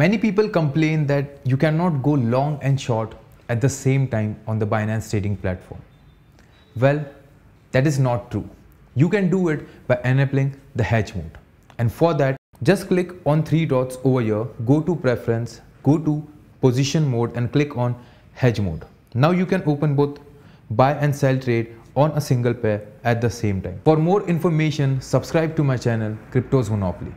Many people complain that you cannot go long and short at the same time on the Binance trading platform. Well, that is not true. You can do it by enabling the hedge mode. And for that, just click on three dots over here, go to preference, go to position mode and click on hedge mode. Now you can open both buy and sell trade on a single pair at the same time. For more information, subscribe to my channel Cryptos Monopoly.